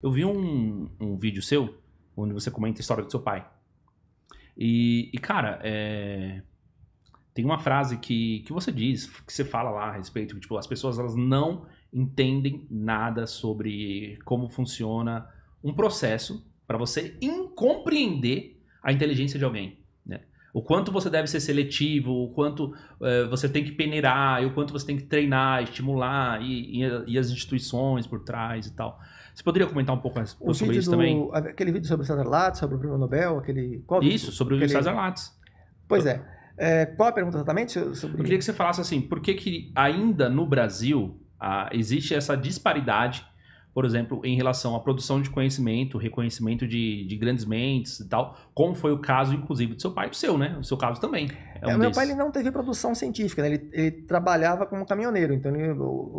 Eu vi um, um vídeo seu, onde você comenta a história do seu pai. E, e cara, é... tem uma frase que, que você diz, que você fala lá a respeito, que, tipo, as pessoas elas não entendem nada sobre como funciona um processo para você incompreender a inteligência de alguém. Né? O quanto você deve ser seletivo, o quanto é, você tem que peneirar, o quanto você tem que treinar, estimular, e, e, e as instituições por trás e tal. Você poderia comentar um pouco mais o sobre isso do, também? Aquele vídeo sobre o César Lattes, sobre o prêmio Nobel, aquele... Qual isso, sobre aquele... o César Lattes. Pois é. é. Qual a pergunta exatamente? Sobre... Eu queria que você falasse assim, por que, que ainda no Brasil ah, existe essa disparidade por exemplo, em relação à produção de conhecimento, reconhecimento de, de grandes mentes e tal, como foi o caso, inclusive, do seu pai e do seu, né? O seu caso também. É, é meu desses. pai ele não teve produção científica, né? ele, ele trabalhava como caminhoneiro, então ele,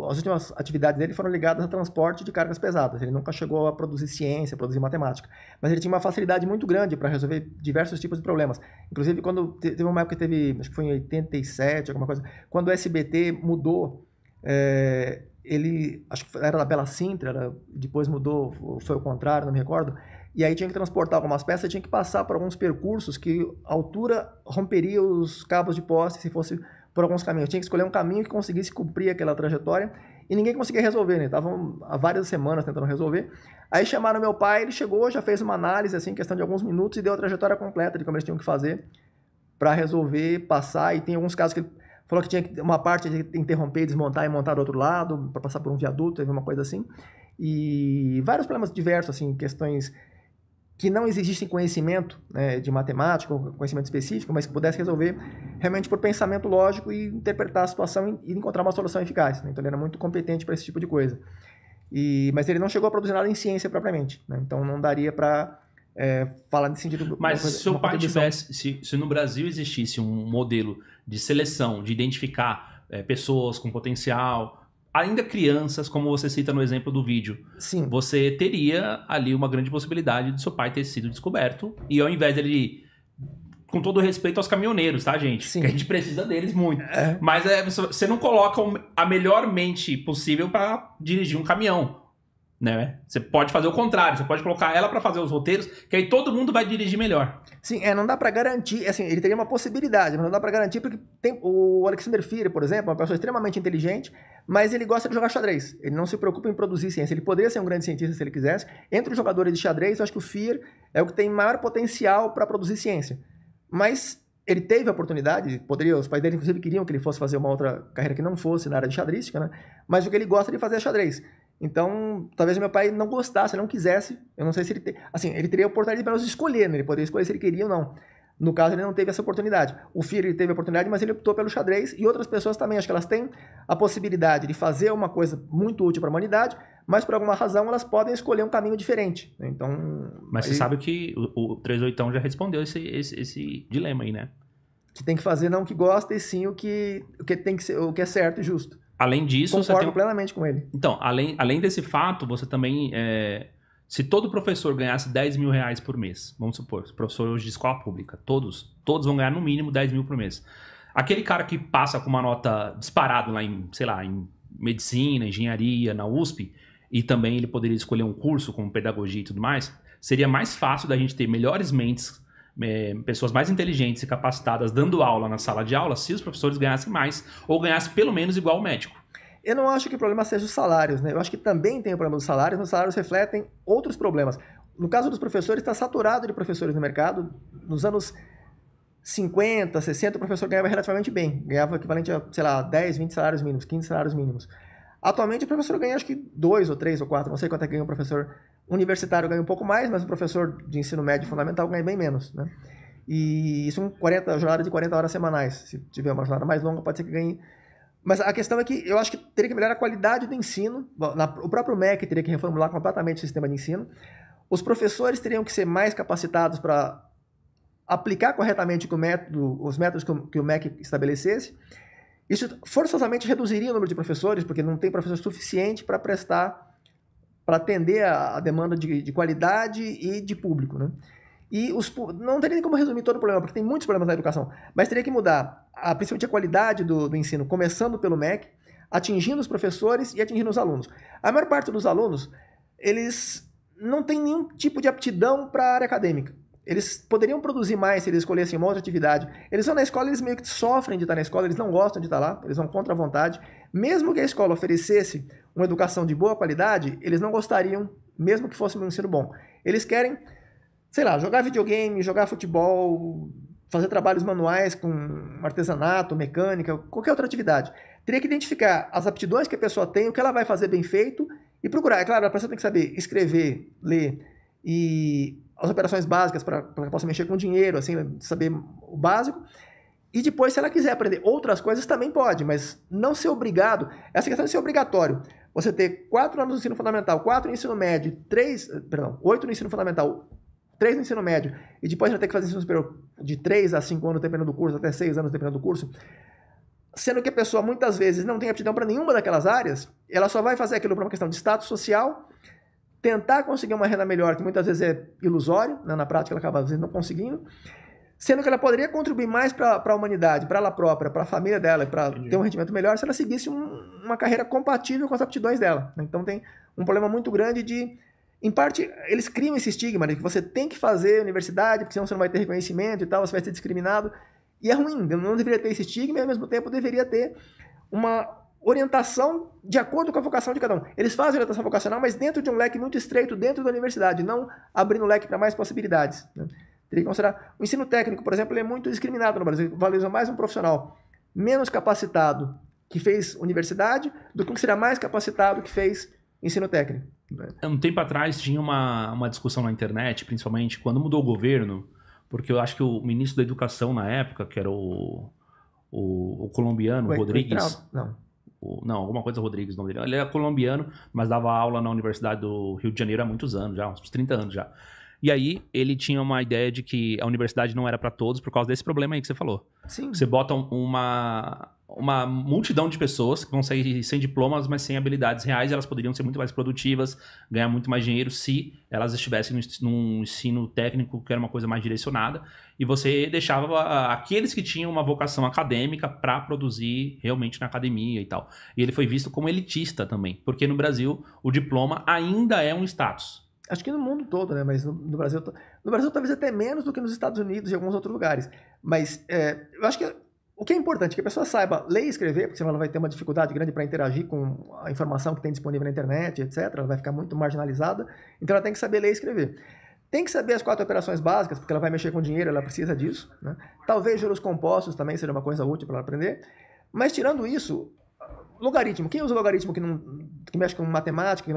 as últimas atividades dele foram ligadas a transporte de cargas pesadas. Ele nunca chegou a produzir ciência, produzir matemática, mas ele tinha uma facilidade muito grande para resolver diversos tipos de problemas. Inclusive, quando teve uma época que teve, acho que foi em 87, alguma coisa, quando o SBT mudou. É, ele, acho que era da Bela Sintra, era, depois mudou, foi o contrário, não me recordo, e aí tinha que transportar algumas peças, tinha que passar por alguns percursos que a altura romperia os cabos de poste se fosse por alguns caminhos. Tinha que escolher um caminho que conseguisse cumprir aquela trajetória e ninguém conseguia resolver, né? Estavam há várias semanas tentando resolver. Aí chamaram meu pai, ele chegou, já fez uma análise, assim, em questão de alguns minutos e deu a trajetória completa de como eles tinham que fazer para resolver, passar. E tem alguns casos que ele Falou que tinha uma parte de interromper, desmontar e montar do outro lado, para passar por um viaduto, teve uma coisa assim. E vários problemas diversos, assim, questões que não existem conhecimento né, de matemática ou conhecimento específico, mas que pudesse resolver realmente por pensamento lógico e interpretar a situação e encontrar uma solução eficaz. Né? Então ele era muito competente para esse tipo de coisa. E, mas ele não chegou a produzir nada em ciência propriamente, né? então não daria para é, falar nesse sentido. Mas coisa, se o pai tivesse, se, se no Brasil existisse um modelo de seleção, de identificar é, pessoas com potencial, ainda crianças, como você cita no exemplo do vídeo, Sim. você teria ali uma grande possibilidade de seu pai ter sido descoberto e ao invés dele com todo respeito aos caminhoneiros, tá, gente? Sim. Que a gente precisa deles muito. É. Mas é, você não coloca a melhor mente possível para dirigir um caminhão né? Você pode fazer o contrário, você pode colocar ela para fazer os roteiros, que aí todo mundo vai dirigir melhor. Sim, é, não dá para garantir, assim, ele teria uma possibilidade, mas não dá para garantir porque tem, o Alexander Fear, por exemplo, é uma pessoa extremamente inteligente, mas ele gosta de jogar xadrez. Ele não se preocupa em produzir ciência, ele poderia ser um grande cientista se ele quisesse. Entre os jogadores de xadrez, eu acho que o Fear é o que tem maior potencial para produzir ciência. Mas ele teve a oportunidade, poderia, os pais dele inclusive queriam que ele fosse fazer uma outra carreira que não fosse na área de xadrística, né? Mas o que ele gosta de fazer é xadrez. Então, talvez meu pai não gostasse, não quisesse. Eu não sei se ele. Te... Assim, ele teria a oportunidade para nós escolher, né? Ele poderia escolher se ele queria ou não. No caso, ele não teve essa oportunidade. O filho teve a oportunidade, mas ele optou pelo xadrez e outras pessoas também. Acho que elas têm a possibilidade de fazer uma coisa muito útil para a humanidade, mas por alguma razão elas podem escolher um caminho diferente. Né? Então. Mas aí... você sabe que o, o 38 já respondeu esse, esse, esse, dilema aí, né? Que tem que fazer não o que gosta e sim o que, o que, tem que ser, o que é certo e justo. Além disso, Concordo você tem... plenamente com ele. Então, além, além desse fato, você também... É... Se todo professor ganhasse 10 mil reais por mês, vamos supor, professores de escola pública, todos, todos vão ganhar no mínimo 10 mil por mês. Aquele cara que passa com uma nota disparado lá em, sei lá, em medicina, engenharia, na USP, e também ele poderia escolher um curso como pedagogia e tudo mais, seria mais fácil da gente ter melhores mentes é, pessoas mais inteligentes e capacitadas dando aula na sala de aula se os professores ganhassem mais ou ganhassem pelo menos igual o médico. Eu não acho que o problema seja os salários, né? Eu acho que também tem o problema dos salários, mas os salários refletem outros problemas. No caso dos professores, está saturado de professores no mercado. Nos anos 50, 60, o professor ganhava relativamente bem. Ganhava equivalente a, sei lá, 10, 20 salários mínimos, 15 salários mínimos. Atualmente o professor ganha acho que dois ou três ou quatro, não sei quanto é que ganha o professor universitário ganha um pouco mais, mas o professor de ensino médio fundamental ganha bem menos, né? E são 40 jornada de 40 horas semanais. Se tiver uma jornada mais longa, pode ser que ganhe. Mas a questão é que eu acho que teria que melhorar a qualidade do ensino. O próprio MEC teria que reformular completamente o sistema de ensino. Os professores teriam que ser mais capacitados para aplicar corretamente método, os métodos que o MEC estabelecesse. Isso forçosamente reduziria o número de professores, porque não tem professor suficiente para prestar, para atender a, a demanda de, de, qualidade e de público. Né? E os, não teria nem como resumir todo o problema, porque tem muitos problemas na educação, mas teria que mudar, a, principalmente a qualidade do, do ensino, começando pelo MEC, atingindo os professores e atingindo os alunos. A maior parte dos alunos, eles não têm nenhum tipo de aptidão para a área acadêmica. Eles poderiam produzir mais se eles escolhessem uma outra atividade. Eles vão na escola, eles meio que sofrem de estar na escola, eles não gostam de estar lá, eles vão contra a vontade. Mesmo que a escola oferecesse uma educação de boa qualidade, eles não gostariam, mesmo que fosse um ensino bom. Eles querem, sei lá, jogar videogame, jogar futebol, fazer trabalhos manuais com artesanato, mecânica, qualquer outra atividade. Teria que identificar as aptidões que a pessoa tem, o que ela vai fazer bem feito e procurar. É claro, a pessoa tem que saber escrever, ler e as operações básicas para que ela possa mexer com dinheiro, assim, saber o básico. E depois, se ela quiser aprender outras coisas, também pode, mas não ser obrigado. Essa questão de ser obrigatório. Você ter quatro anos no ensino fundamental, quatro no ensino médio, três, perdão, oito no ensino fundamental, três no ensino médio, e depois já ter que fazer ensino superior de três a cinco anos, dependendo do curso, até seis anos, dependendo do curso. Sendo que a pessoa muitas vezes não tem aptidão para nenhuma daquelas áreas, ela só vai fazer aquilo por uma questão de status social tentar conseguir uma renda melhor, que muitas vezes é ilusório, né? na prática ela acaba não conseguindo, sendo que ela poderia contribuir mais para a humanidade, para ela própria, para a família dela, para ter um rendimento melhor, se ela seguisse um, uma carreira compatível com as aptidões dela. Né. Então tem um problema muito grande de. Em parte, eles criam esse estigma de que você tem que fazer universidade, porque senão você não vai ter reconhecimento e tal, você vai ser discriminado. E é ruim, não deveria ter esse estigma e ao mesmo tempo deveria ter uma, orientação de acordo com a vocação de cada um. Eles fazem orientação vocacional, mas dentro de um leque muito estreito, dentro da universidade, não abrindo leque para mais possibilidades. Né? Teria que considerar. O ensino técnico, por exemplo, é muito discriminado no Brasil, valoriza mais um profissional menos capacitado que fez universidade do que um que será mais capacitado que fez ensino técnico. Né? É, um tempo atrás tinha uma, uma discussão na internet, principalmente quando mudou o governo, porque eu acho que o ministro da Educação na época, que era o, o, o colombiano, o Rodrigues. não não, alguma coisa Rodrigues, nome dele. Ele é colombiano, mas dava aula na Universidade do Rio de Janeiro há muitos anos já, uns 30 anos já. E aí ele tinha uma ideia de que a universidade não era para todos por causa desse problema aí que você falou. Sim. Você bota uma, uma multidão de pessoas que vão sair sem diplomas, mas sem habilidades reais, elas poderiam ser muito mais produtivas, ganhar muito mais dinheiro se elas estivessem num ensino técnico, que era uma coisa mais direcionada, e você deixava aqueles que tinham uma vocação acadêmica para produzir realmente na academia e tal. E ele foi visto como elitista também, porque no Brasil o diploma ainda é um status acho que no mundo todo, né? Mas no, no, Brasil, no Brasil talvez até menos do que nos Estados Unidos e alguns outros lugares. Mas é, eu acho que o que é importante é que a pessoa saiba ler e escrever, porque senão ela vai ter uma dificuldade grande para interagir com a informação que tem disponível na internet, etc. Ela vai ficar muito marginalizada. Então ela tem que saber ler e escrever. Tem que saber as quatro operações básicas, porque ela vai mexer com dinheiro, ela precisa disso. Né? Talvez juros compostos também seja uma coisa útil para ela aprender. Mas tirando isso, Logaritmo. Quem usa logaritmo que, não, que mexe com matemática,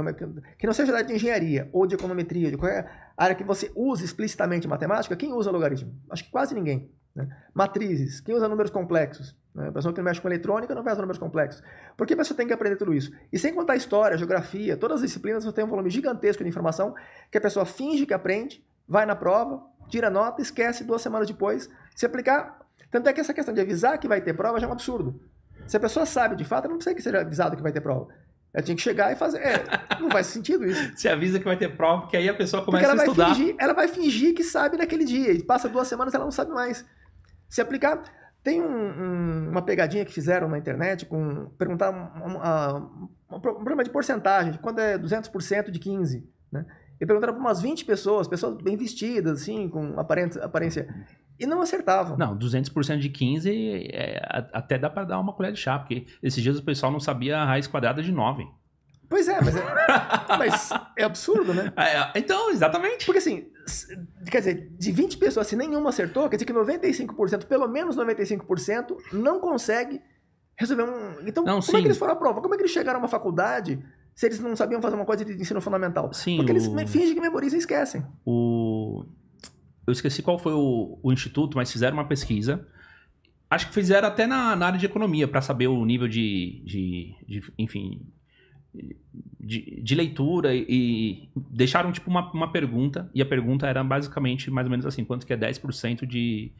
que não, seja da de engenharia ou de econometria, de qualquer área que você use explicitamente matemática, quem usa logaritmo? Acho que quase ninguém. Né? Matrizes. Quem usa números complexos? Né? A pessoa que não mexe com eletrônica não faz números complexos. Por que a pessoa tem que aprender tudo isso? E sem contar história, geografia, todas as disciplinas você tem um volume gigantesco de informação que a pessoa finge que aprende, vai na prova, tira nota, esquece duas semanas depois. Se aplicar. Tanto é que essa questão de avisar que vai ter prova já é um absurdo. Se a pessoa sabe de fato, não precisa que seja avisado que vai ter prova. Ela tinha que chegar e fazer. É, não faz sentido isso. Você avisa que vai ter prova, porque aí a pessoa começa a estudar. Fingir, ela vai fingir que sabe naquele dia. E passa duas semanas ela não sabe mais. Se aplicar. Tem um, um, uma pegadinha que fizeram na internet com perguntar um, um problema de porcentagem, de quando é 200% de 15, né? E perguntaram para umas 20 pessoas, pessoas bem vestidas, assim, com aparência, aparência e não acertavam. Não, 200% de 15 é, até dá para dar uma colher de chá, porque esses dias o pessoal não sabia a raiz quadrada de 9. Pois é, mas é, mas é absurdo, né? É, então, exatamente. Porque assim, quer dizer, de 20 pessoas, se nenhuma acertou, quer dizer que 95%, pelo menos 95%, não consegue resolver um. Então, não, como sim. é que eles foram à prova? Como é que eles chegaram a uma faculdade se eles não sabiam fazer uma coisa de ensino fundamental? Sim. Porque o... eles fingem que memorizam e esquecem. O eu esqueci qual foi o, o instituto, mas fizeram uma pesquisa. Acho que fizeram até na, na área de economia, para saber o nível de, de, de enfim, de, de, leitura e, deixaram tipo uma, uma pergunta e a pergunta era basicamente mais ou menos assim, quanto que é 10% de,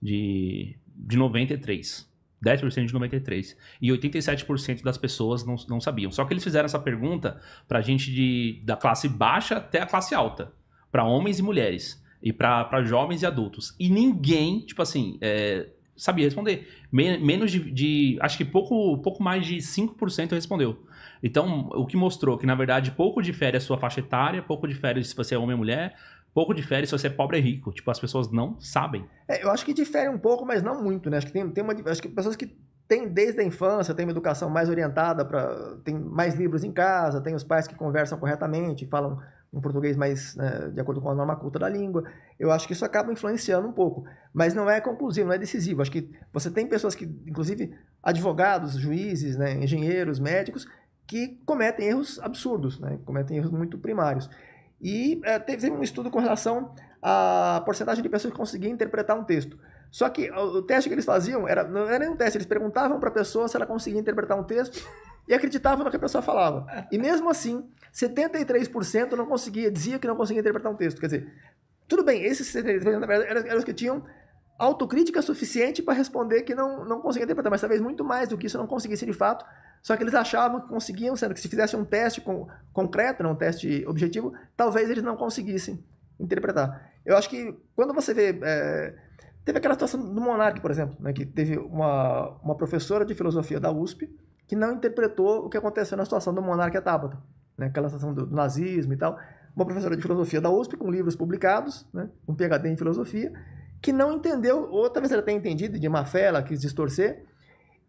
de, de 93? 10% de 93. E 87% das pessoas não, não sabiam. Só que eles fizeram essa pergunta para gente de, da classe baixa até a classe alta, para homens e mulheres. E para jovens e adultos. E ninguém, tipo assim, é, sabia responder. Men menos de, de, Acho que pouco, pouco mais de 5% respondeu. Então, o que mostrou que, na verdade, pouco difere a sua faixa etária, pouco difere se você é homem ou mulher, pouco difere se você é pobre ou rico. Tipo, as pessoas não sabem. É, eu acho que difere um pouco, mas não muito, né? Acho que tem, tem uma. Acho que pessoas que têm desde a infância, têm uma educação mais orientada para. tem mais livros em casa, tem os pais que conversam corretamente, falam um português mais né, de acordo com a norma culta da língua. Eu acho que isso acaba influenciando um pouco, mas não é conclusivo, não é decisivo. Acho que você tem pessoas que, inclusive, advogados, juízes, né, engenheiros, médicos, que cometem erros absurdos, né, cometem erros muito primários. E é, teve um estudo com relação à porcentagem de pessoas que conseguiam interpretar um texto. Só que o teste que eles faziam era, não era nem um teste, eles perguntavam para a pessoa se ela conseguia interpretar um texto e acreditava no que a pessoa falava. E mesmo assim, 73% não conseguia, dizia que não conseguia interpretar um texto. Quer dizer, tudo bem, esses 73% na verdade eram, eram os que tinham autocrítica suficiente para responder que não, não conseguia interpretar, mas talvez muito mais do que isso não conseguisse de fato. Só que eles achavam que conseguiam, sendo que se fizesse um teste com, concreto, né, um teste objetivo, talvez eles não conseguissem interpretar. Eu acho que quando você vê. É, teve aquela situação do Monarque, por exemplo, né, que teve uma, uma professora de filosofia da USP que não interpretou o que aconteceu na situação do monarca Tábata, né? aquela situação do, nazismo e tal. Uma professora de filosofia da USP, com livros publicados, né? um PhD em filosofia, que não entendeu, ou talvez ela tenha entendido de má fé, ela quis distorcer,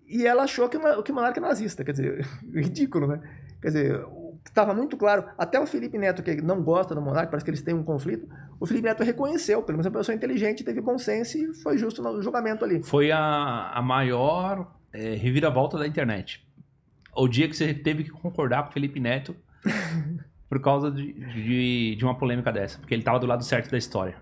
e ela achou que, que o monarca é nazista, quer dizer, ridículo, né? Quer dizer, estava muito claro, até o Felipe Neto, que não gosta do monarca, parece que eles têm um conflito, o Felipe Neto reconheceu, pelo menos uma pessoa inteligente, teve bom senso e foi justo no julgamento ali. Foi a, a maior é, reviravolta da internet. O dia que você teve que concordar com o Felipe Neto por causa de, de, de, uma polêmica dessa, porque ele estava do lado certo da história.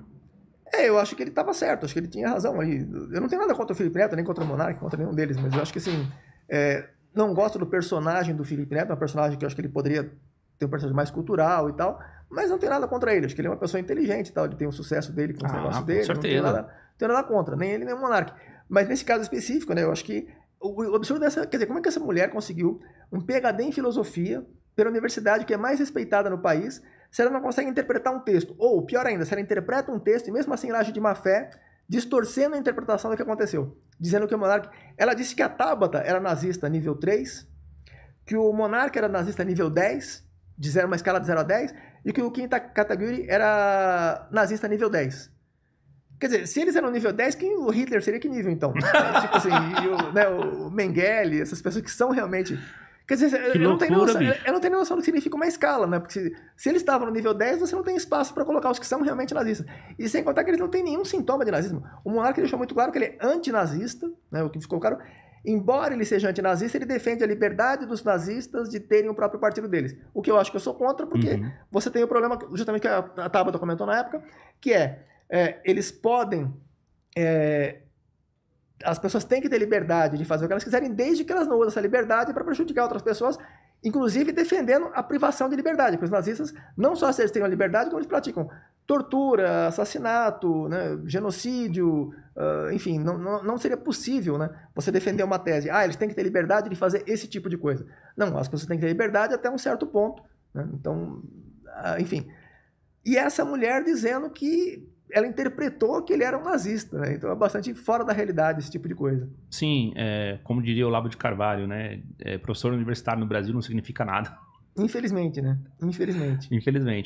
É, eu acho que ele estava certo, acho que ele tinha razão aí. Eu não tenho nada contra o Felipe Neto, nem contra o Monark, contra nenhum deles, mas eu acho que assim, é, não gosto do personagem do Felipe Neto, é um personagem que eu acho que ele poderia ter um personagem mais cultural e tal, mas não tem nada contra ele, acho que ele é uma pessoa inteligente e tal, ele tem o sucesso dele com os ah, negócios dele, certeza. não tem nada, não tenho nada contra, nem ele, nem o Monark. Mas nesse caso específico, né, eu acho que o absurdo dessa, quer dizer, como é que essa mulher conseguiu um PhD em filosofia pela universidade que é mais respeitada no país, se ela não consegue interpretar um texto? Ou, pior ainda, se ela interpreta um texto e mesmo assim ela age de má fé, distorcendo a interpretação do que aconteceu, dizendo que o monarca... Ela disse que a Tábata era nazista nível 3, que o monarca era nazista nível 10, de zero, uma escala de 0 a 10, e que o Quinta Kataguri era nazista nível 10. Quer dizer, se eles eram nível 10, quem o Hitler seria que nível, então? É, tipo assim, o, né, o Mengele, essas pessoas que são realmente. Quer dizer, que eu, loucura, não tenho noção, eu não tenho noção do que significa uma escala, né? Porque se, se eles estavam no nível 10, você não tem espaço para colocar os que são realmente nazistas. E sem contar que eles não têm nenhum sintoma de nazismo. O monarca deixou muito claro que ele é antinazista, né? O que ficou claro. Embora ele seja antinazista, ele defende a liberdade dos nazistas de terem o próprio partido deles. O que eu acho que eu sou contra, porque uhum. você tem o problema, justamente que a, a Tabata comentou na época, que é é, eles podem. É, as pessoas têm que ter liberdade de fazer o que elas quiserem, desde que elas não usem essa liberdade para prejudicar outras pessoas, inclusive defendendo a privação de liberdade, porque os nazistas não só eles têm a liberdade, como eles praticam tortura, assassinato, né, genocídio, uh, enfim, não, não, não, seria possível né, você defender uma tese. Ah, eles têm que ter liberdade de fazer esse tipo de coisa. Não, as pessoas têm que ter liberdade até um certo ponto. Né? Então, uh, enfim. E essa mulher dizendo que ela interpretou que ele era um nazista, né? Então é bastante fora da realidade esse tipo de coisa. Sim, é, como diria o Labo de Carvalho, né? É, professor universitário no Brasil não significa nada. Infelizmente, né? Infelizmente. Infelizmente.